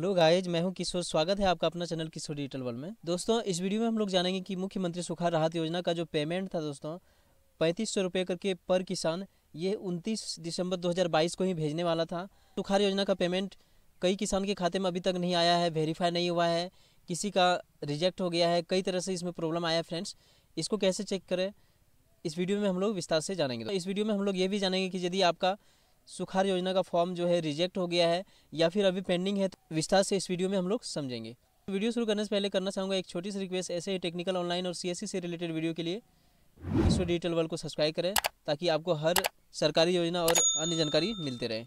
hello guys मैं हूं किशोर स्वागत है आपका अपना चैनल किशोर डिजिटल वर्ल्ड में दोस्तों इस वीडियो में हम लोग जानेंगे कि मुख्यमंत्री सुखाड़ राहत योजना का जो पेमेंट था दोस्तों पैंतीस सौ रुपये करके पर किसान ये 29 दिसंबर 2022 को ही भेजने वाला था सुखाड़ योजना का पेमेंट कई किसान के खाते में अभी तक नहीं आया है वेरीफाई नहीं हुआ है किसी का रिजेक्ट हो गया है कई तरह से इसमें प्रॉब्लम आया है फ्रेंड्स इसको कैसे चेक करें इस वीडियो में हम लोग विस्तार से जानेंगे तो इस वीडियो में हम लोग ये भी जानेंगे कि यदि आपका सुखार योजना का फॉर्म जो है रिजेक्ट हो गया है या फिर अभी पेंडिंग है तो विस्तार से इस वीडियो में हम लोग समझेंगे वीडियो शुरू करने से पहले करना चाहूँगा एक छोटी सी रिक्वेस्ट ऐसे ही टेक्निकल ऑनलाइन और सी से रिलेटेड वीडियो के लिए इसरो डिजिटल वर्ल्ड को सब्सक्राइब करें ताकि आपको हर सरकारी योजना और अन्य जानकारी मिलते रहे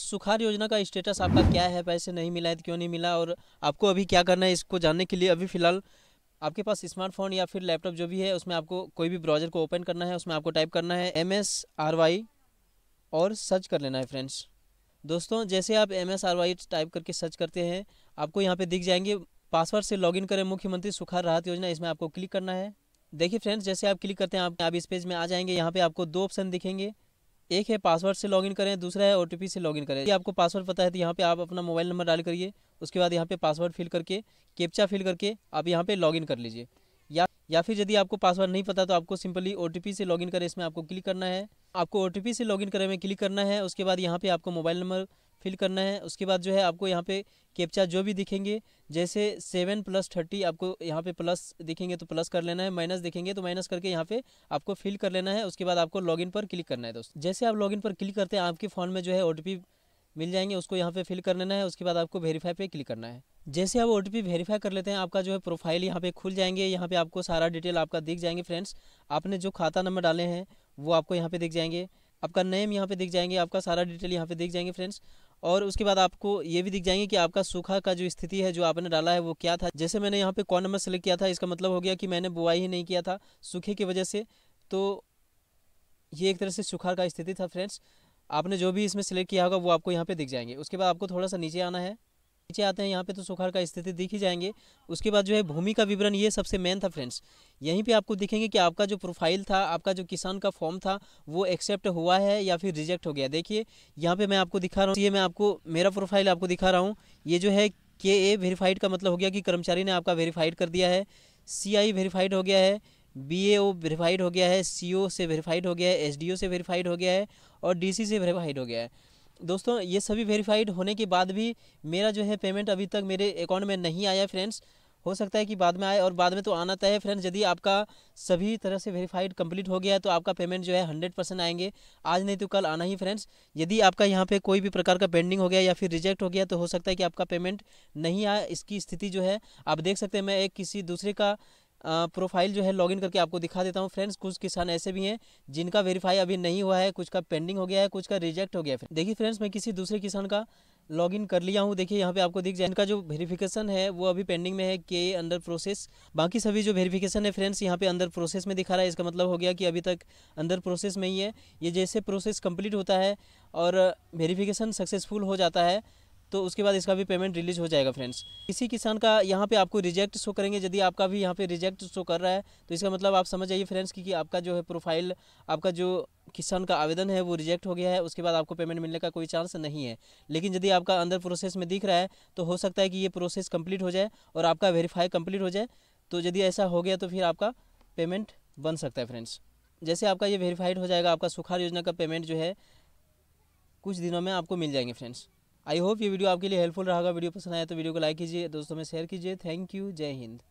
सुखार योजना का स्टेटस आपका क्या है पैसे नहीं मिला है तो क्यों नहीं मिला और आपको अभी क्या करना है इसको जानने के लिए अभी फिलहाल आपके पास स्मार्टफोन या फिर लैपटॉप जो भी है उसमें आपको कोई भी ब्राउजर को ओपन करना है उसमें आपको टाइप करना है एम एस आर वाई और सर्च कर लेना है फ्रेंड्स दोस्तों जैसे आप M S R Y type करके सर्च करते हैं आपको यहाँ पे दिख जाएंगे पासवर्ड से लॉगिन करें मुख्यमंत्री सुखार राहत योजना इसमें आपको क्लिक करना है देखिए फ्रेंड्स जैसे आप क्लिक करते हैं आप, आप इस पेज में आ जाएंगे यहाँ पे आपको दो ऑप्शन दिखेंगे एक है पासवर्ड से लॉगिन करें दूसरा है ओटीपी से लॉगिन करें आपको पासवर्ड पता है तो यहाँ पे आप अपना मोबाइल नंबर डाल करिए उसके बाद यहाँ पे पासवर्ड फिल करके कैप्चा फिल करके आप यहाँ पे लॉगिन कर लीजिए या या फिर यदि आपको पासवर्ड नहीं पता तो आपको सिंपली ओ से लॉगिन करें इसमें आपको क्लिक करना है आपको ओ से लॉगिन करे में क्लिक करना है उसके बाद यहाँ पे आपको मोबाइल नंबर फिल करना है उसके बाद जो है आपको यहाँ पे कैप्चा जो भी दिखेंगे जैसे सेवन प्लस थर्टी आपको यहाँ पे प्लस दिखेंगे तो प्लस कर लेना है माइनस दिखेंगे तो माइनस करके यहाँ पे आपको फिल कर लेना है उसके बाद आपको लॉगिन पर क्लिक करना है दोस्तों जैसे आप लॉगिन पर क्लिक करते हैं आपके फ़ोन में जो है ओ मिल जाएंगे उसको यहाँ पे फिल कर लेना है उसके बाद आपको वेरीफाई पे क्लिक करना है जैसे आप ओ टी वेरीफाई कर लेते हैं आपका जो है प्रोफाइल यहाँ पे खुल जाएंगे यहाँ पे आपको सारा डिटेल आपका दिख जाएंगे फ्रेंड्स आपने जो खाता नंबर डाले हैं वो आपको यहाँ पे दिख जाएंगे आपका नेम यहाँ पे दिख जाएंगे आपका सारा डिटेल यहाँ पे दिख जाएंगे फ्रेंड्स और उसके बाद आपको ये भी दिख जाएंगे कि आपका सूखा का जो स्थिति है जो आपने डाला है वो क्या था जैसे मैंने यहाँ पे कौन नंबर सेलेक्ट किया था इसका मतलब हो गया कि मैंने बुआई ही नहीं किया था सूखे की वजह से तो ये एक तरह से सूखा का स्थिति था फ्रेंड्स आपने जो भी इसमें सिलेक्ट किया होगा वो आपको यहाँ पे दिख जाएंगे उसके बाद आपको थोड़ा सा नीचे आना है नीचे आते हैं यहाँ पे तो सुखाड़ का स्थिति दिख ही जाएंगे उसके बाद जो है भूमि का विवरण ये सबसे मेन था फ्रेंड्स यहीं पे आपको दिखेंगे कि आपका जो प्रोफाइल था आपका जो किसान का फॉर्म था वो एक्सेप्ट हुआ है या फिर रिजेक्ट हो गया देखिए यहाँ पर मैं आपको दिखा रहा हूँ ये मैं आपको मेरा प्रोफाइल आपको दिखा रहा हूँ ये जो है के ए वेरीफाइड का मतलब हो गया कि कर्मचारी ने आपका वेरीफाइड कर दिया है सी आई वेरीफाइड हो गया है बी ए ओ वेरीफाइड हो गया है सी ओ से वेरीफाइड हो गया है एस डी ओ से वेरीफाइड हो गया है और डी सी से वेरीफाइड हो गया है दोस्तों ये सभी वेरीफाइड होने के बाद भी मेरा जो है पेमेंट अभी तक मेरे अकाउंट में नहीं आया फ्रेंड्स हो सकता है कि बाद में आए और बाद में तो आना तय है फ्रेंड्स यदि आपका सभी तरह से वेरीफाइड कंप्लीट हो गया है तो आपका पेमेंट जो है हंड्रेड परसेंट आएंगे आज नहीं तो कल आना ही फ्रेंड्स यदि आपका यहाँ पे कोई भी प्रकार का पेंडिंग हो गया या फिर रिजेक्ट हो गया तो हो सकता है कि आपका पेमेंट नहीं आया इसकी स्थिति जो है आप देख सकते हैं मैं एक किसी दूसरे का प्रोफाइल जो है लॉगिन करके आपको दिखा देता हूँ फ्रेंड्स कुछ किसान ऐसे भी हैं जिनका वेरीफाई अभी नहीं हुआ है कुछ का पेंडिंग हो गया है कुछ का रिजेक्ट हो गया है देखिए फ्रेंड्स मैं किसी दूसरे किसान का लॉगिन कर लिया हूँ देखिए यहाँ पे आपको दिख जाए इनका जो वेरिफिकेशन है वो अभी पेंडिंग में है के अंडर प्रोसेस बाकी सभी जो वेरिफिकेशन है फ्रेंड्स यहाँ पे अंदर प्रोसेस में दिखा रहा है इसका मतलब हो गया कि अभी तक अंदर प्रोसेस में ही है ये जैसे प्रोसेस कंप्लीट होता है और वेरिफिकेशन सक्सेसफुल हो जाता है तो उसके बाद इसका भी पेमेंट रिलीज हो जाएगा फ्रेंड्स किसी किसान का यहाँ पे आपको रिजेक्ट शो करेंगे यदि आपका भी यहाँ पे रिजेक्ट शो कर रहा है तो इसका मतलब आप समझ जाइए फ्रेंड्स कि आपका जो है प्रोफाइल आपका जो किसान का आवेदन है वो रिजेक्ट हो गया है उसके बाद आपको पेमेंट मिलने का कोई चांस नहीं है लेकिन यदि आपका अंदर प्रोसेस में दिख रहा है तो हो सकता है कि ये प्रोसेस कम्प्लीट हो जाए और आपका वेरीफाई कम्प्लीट हो जाए तो यदि ऐसा हो गया तो फिर आपका पेमेंट बन सकता है फ्रेंड्स जैसे आपका ये वेरीफाइड हो जाएगा आपका सुखार योजना का पेमेंट जो है कुछ दिनों में आपको मिल जाएंगे फ्रेंड्स आई होप ये वीडियो आपके लिए हेल्पफुल रहेगा वीडियो पसंद आया तो वीडियो को लाइक कीजिए दोस्तों में शेयर कीजिए थैंक यू जय हिंद